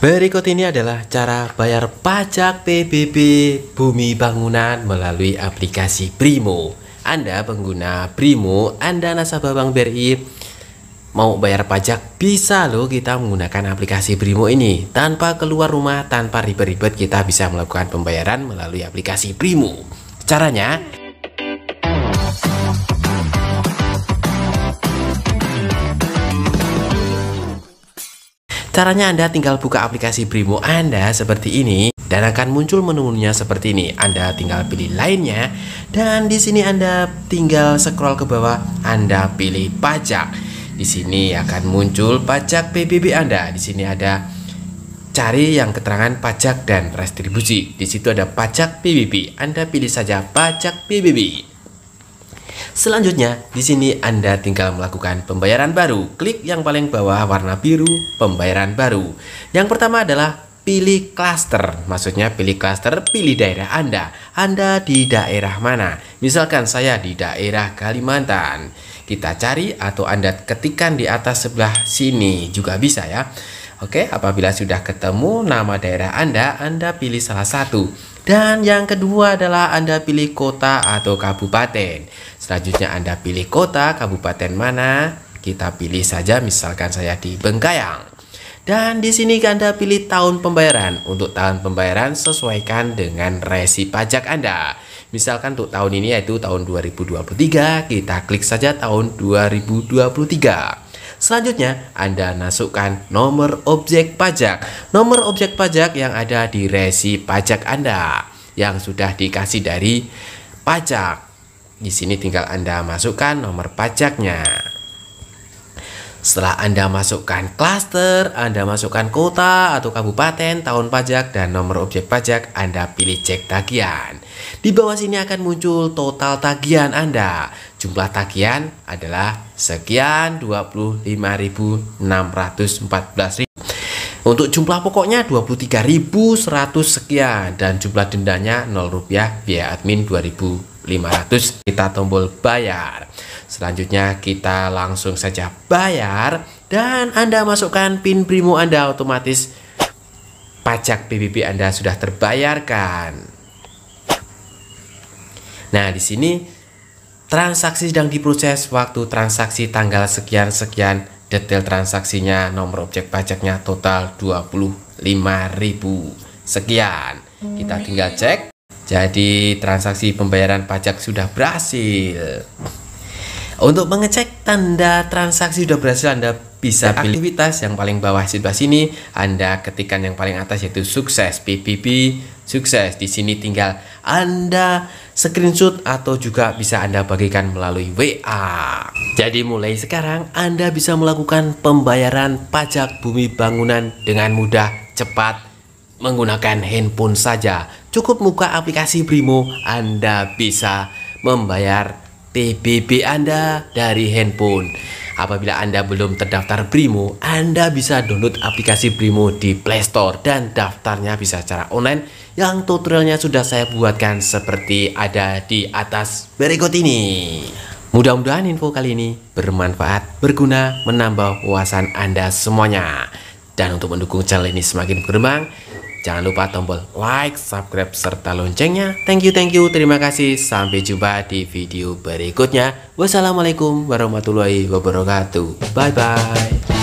Berikut ini adalah cara bayar pajak PBB Bumi Bangunan melalui aplikasi Primo. Anda pengguna Primo, Anda nasabah Bank BRI mau bayar pajak bisa loh kita menggunakan aplikasi Primo ini. Tanpa keluar rumah, tanpa ribet-ribet kita bisa melakukan pembayaran melalui aplikasi Primo. Caranya, Caranya Anda tinggal buka aplikasi Brimo Anda seperti ini dan akan muncul menunya seperti ini. Anda tinggal pilih lainnya dan di sini Anda tinggal scroll ke bawah, Anda pilih pajak. Di sini akan muncul pajak PBB Anda. Di sini ada cari yang keterangan pajak dan restribusi. Di situ ada pajak PBB. Anda pilih saja pajak PBB. Selanjutnya, di sini Anda tinggal melakukan pembayaran baru. Klik yang paling bawah warna biru, pembayaran baru. Yang pertama adalah pilih klaster. Maksudnya pilih klaster, pilih daerah Anda. Anda di daerah mana? Misalkan saya di daerah Kalimantan. Kita cari atau Anda ketikkan di atas sebelah sini juga bisa ya. Oke, apabila sudah ketemu nama daerah Anda, Anda pilih salah satu. Dan yang kedua adalah Anda pilih kota atau kabupaten. Selanjutnya Anda pilih kota, kabupaten mana? Kita pilih saja misalkan saya di Bengkayang. Dan di sini Anda pilih tahun pembayaran. Untuk tahun pembayaran sesuaikan dengan resi pajak Anda. Misalkan untuk tahun ini yaitu tahun 2023, kita klik saja tahun 2023. Selanjutnya, Anda masukkan nomor objek pajak. Nomor objek pajak yang ada di resi pajak Anda yang sudah dikasih dari pajak. Di sini tinggal Anda masukkan nomor pajaknya. Setelah Anda masukkan klaster, Anda masukkan kota atau kabupaten, tahun pajak, dan nomor objek pajak, Anda pilih cek tagihan. Di bawah sini akan muncul total tagihan Anda. Jumlah tagihan adalah sekian 25.614. Untuk jumlah pokoknya 23.100 sekian dan jumlah dendanya 0 rupiah biaya admin 2.500 kita tombol bayar. Selanjutnya kita langsung saja bayar dan Anda masukkan PIN Brimo Anda otomatis pajak PBB Anda sudah terbayarkan. Nah, di sini transaksi sedang diproses waktu transaksi tanggal sekian-sekian detail transaksinya, nomor objek pajaknya total 25.000 sekian. Kita tinggal cek. Jadi transaksi pembayaran pajak sudah berhasil. Untuk mengecek tanda transaksi sudah berhasil, Anda bisa pilih ya. aktivitas yang paling bawah sebelah sini. Anda ketikan yang paling atas yaitu sukses PPP. sukses. Di sini tinggal Anda screenshot atau juga bisa Anda bagikan melalui WA. Jadi mulai sekarang Anda bisa melakukan pembayaran pajak bumi bangunan dengan mudah, cepat, menggunakan handphone saja. Cukup buka aplikasi Brimo, Anda bisa membayar TBB Anda dari handphone. Apabila Anda belum terdaftar Brimo, Anda bisa download aplikasi Brimo di Play Store dan daftarnya bisa secara online yang tutorialnya sudah saya buatkan seperti ada di atas berikut ini. Mudah-mudahan info kali ini bermanfaat, berguna, menambah wawasan Anda semuanya. Dan untuk mendukung channel ini semakin berkembang, Jangan lupa tombol like, subscribe, serta loncengnya. Thank you, thank you. Terima kasih. Sampai jumpa di video berikutnya. Wassalamualaikum warahmatullahi wabarakatuh. Bye-bye.